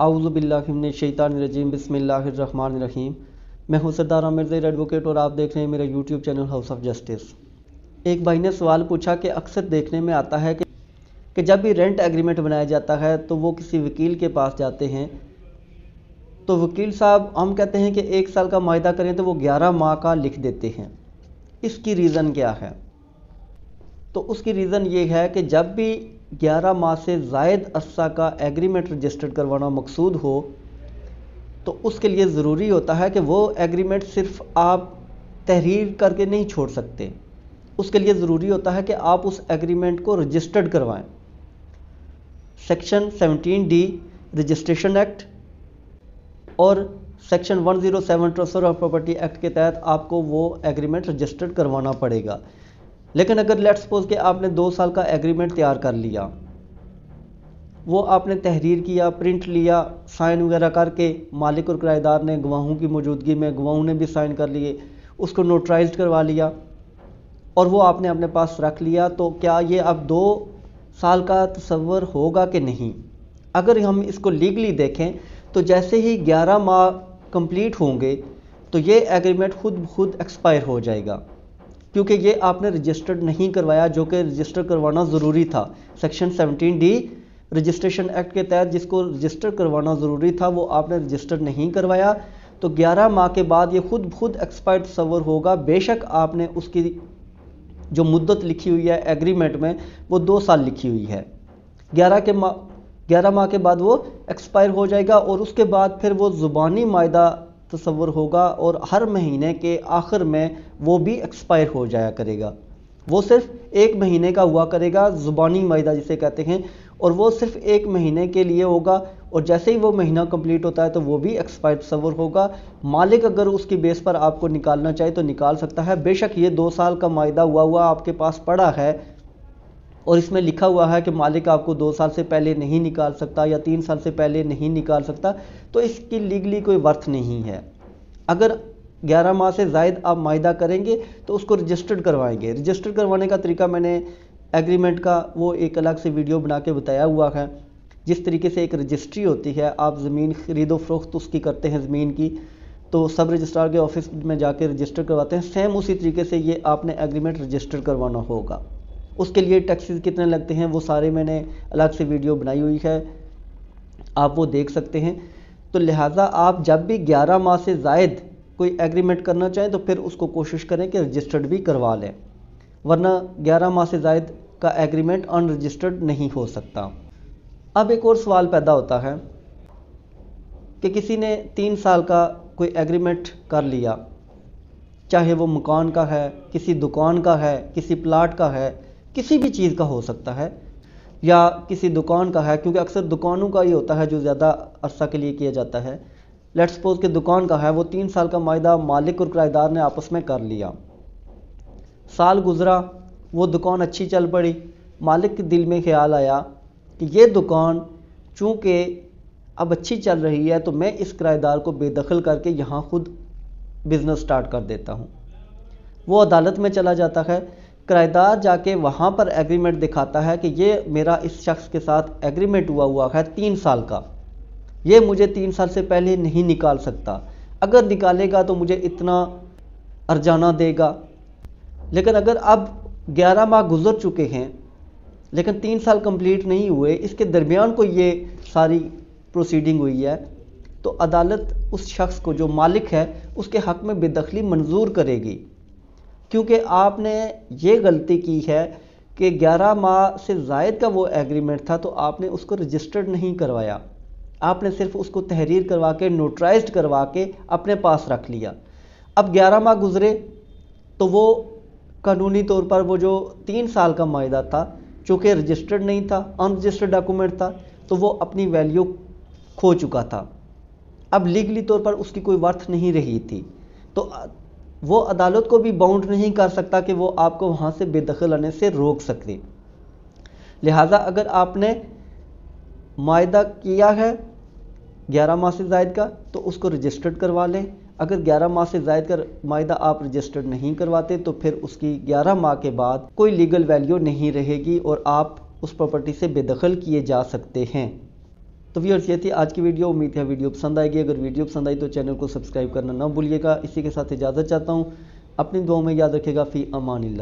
आउज़बिल्लाशैतानरजीम बसमीम मैं हूँ सरदार आमिर एडवोकेट और आप देख रहे हैं मेरा YouTube channel house of justice एक भाई ने सवाल पूछा कि अक्सर देखने में आता है कि, कि जब भी रेंट एग्रीमेंट बनाया जाता है तो वो किसी वकील के पास जाते हैं तो वकील साहब हम कहते हैं कि एक साल का माहा करें तो वो ग्यारह माह का लिख देते हैं इसकी रीज़न क्या है तो उसकी रीज़न ये है कि जब भी ग्यारह माह से जायद अस्सा का एग्रीमेंट रजिस्टर्ड करवाना मकसूद हो तो उसके लिए ज़रूरी होता है कि वो एग्रीमेंट सिर्फ आप तहरीर करके नहीं छोड़ सकते उसके लिए ज़रूरी होता है कि आप उस एग्रीमेंट को रजिस्टर्ड करवाएं सेक्शन 17 डी रजिस्ट्रेशन एक्ट और section 107 trust of property act के तहत आपको वो एग्रीमेंट रजिस्टर्ड करवाना पड़ेगा लेकिन अगर लेट्स सपोज के आपने दो साल का एग्रीमेंट तैयार कर लिया वो आपने तहरीर किया प्रिंट लिया साइन वगैरह करके मालिक और किराएदार ने गवाहों की मौजूदगी में गवाहों ने भी साइन कर लिए उसको नोटराइज करवा लिया और वो आपने अपने पास रख लिया तो क्या ये अब दो साल का तस्वर होगा कि नहीं अगर हम इसको लीगली देखें तो जैसे ही ग्यारह माह कंप्लीट होंगे तो ये एग्रीमेंट खुद खुद एक्सपायर हो जाएगा क्योंकि ये आपने रजिस्टर्ड नहीं करवाया जो कि रजिस्टर करवाना ज़रूरी था सेक्शन 17 डी रजिस्ट्रेशन एक्ट के तहत जिसको रजिस्टर करवाना ज़रूरी था वो आपने रजिस्टर नहीं करवाया तो 11 माह के बाद ये खुद खुद एक्सपायर्ड सवर होगा बेशक आपने उसकी जो मुद्दत लिखी हुई है एग्रीमेंट में वो दो साल लिखी हुई है ग्यारह के माह ग्यारह माह के बाद वो एक्सपायर हो जाएगा और उसके बाद फिर वो ज़ुबानी मायदा तस्वर होगा और हर महीने के आखिर में वो भी एक्सपायर हो जाया करेगा वो सिर्फ एक महीने का हुआ करेगा ज़ुबानी माहा जिसे कहते हैं और वो सिर्फ एक महीने के लिए होगा और जैसे ही वो महीना कंप्लीट होता है तो वो भी एक्सपायर तस्वर होगा मालिक अगर उसकी बेस पर आपको निकालना चाहे तो निकाल सकता है बेशक ये दो साल का माहा हुआ हुआ आपके पास पड़ा है और इसमें लिखा हुआ है कि मालिक आपको दो साल से पहले नहीं निकाल सकता या तीन साल से पहले नहीं निकाल सकता तो इसकी लीगली कोई वर्थ नहीं है अगर 11 माह से जायद आप माहिदा करेंगे तो उसको रजिस्टर्ड करवाएंगे रजिस्टर्ड करवाने का तरीका मैंने एग्रीमेंट का वो एक अलग से वीडियो बना के बताया हुआ है जिस तरीके से एक रजिस्ट्री होती है आप ज़मीन खरीदो फरोख्त उसकी करते हैं ज़मीन की तो सब रजिस्ट्रार के ऑफिस में जाकर रजिस्टर करवाते हैं सेम उसी तरीके से ये आपने एग्रीमेंट रजिस्टर करवाना होगा उसके लिए टैक्सेस कितने लगते हैं वो सारे मैंने अलग से वीडियो बनाई हुई है आप वो देख सकते हैं तो लिहाजा आप जब भी ग्यारह माह से जायद कोई एग्रीमेंट करना चाहें तो फिर उसको कोशिश करें कि रजिस्टर्ड भी करवा लें वरना ग्यारह माह से जायद का एग्रीमेंट अनरजिस्टर्ड नहीं हो सकता अब एक और सवाल पैदा होता है कि किसी ने तीन साल का कोई एग्रीमेंट कर लिया चाहे वो मकान का है किसी दुकान का है किसी प्लाट का है किसी भी चीज़ का हो सकता है या किसी दुकान का है क्योंकि अक्सर दुकानों का ये होता है जो ज़्यादा अरसा के लिए किया जाता है लेट्स सपोज कि दुकान का है वो तीन साल का माह मालिक और किराएदार ने आपस में कर लिया साल गुजरा वो दुकान अच्छी चल पड़ी मालिक के दिल में ख्याल आया कि ये दुकान चूँकि अब अच्छी चल रही है तो मैं इस किराएदार को बेदखल करके यहाँ खुद बिज़नेस स्टार्ट कर देता हूँ वो अदालत में चला जाता है किराएदार जाके वहाँ पर एग्रीमेंट दिखाता है कि ये मेरा इस शख्स के साथ एग्रीमेंट हुआ हुआ है तीन साल का ये मुझे तीन साल से पहले नहीं निकाल सकता अगर निकालेगा तो मुझे इतना अर्जाना देगा लेकिन अगर अब 11 माह गुजर चुके हैं लेकिन तीन साल कंप्लीट नहीं हुए इसके दरमियान को ये सारी प्रोसीडिंग हुई है तो अदालत उस शख्स को जो मालिक है उसके हक में बेदखली मंजूर करेगी क्योंकि आपने ये गलती की है कि 11 माह से जायद का वो एग्रीमेंट था तो आपने उसको रजिस्टर्ड नहीं करवाया आपने सिर्फ उसको तहरीर करवा के नोटराइज करवा के अपने पास रख लिया अब 11 माह गुजरे तो वो कानूनी तौर पर वो जो तीन साल का माह था चूँकि रजिस्टर्ड नहीं था अनरजिस्टर्ड डॉक्यूमेंट था तो वो अपनी वैल्यू खो चुका था अब लीगली तौर पर उसकी कोई वर्थ नहीं रही थी तो वो अदालत को भी बाउंड नहीं कर सकता कि वो आपको वहाँ से बेदखल आने से रोक सके लिहाजा अगर आपने माहा किया है ग्यारह माह से जायद का तो उसको रजिस्टर्ड करवा लें अगर 11 माह से जायद का माहा आप रजिस्टर्ड नहीं करवाते तो फिर उसकी 11 माह के बाद कोई लीगल वैल्यू नहीं रहेगी और आप उस प्रॉपर्टी से बेदखल किए जा सकते हैं तो व्यवर्स ये थी आज की वीडियो उम्मीद है वीडियो पसंद आएगी अगर वीडियो पसंद आई तो चैनल को सब्सक्राइब करना ना भूलिएगा इसी के साथ इजाज़त चाहता हूँ अपनी दुआ में याद रखेगा फ़ी अमान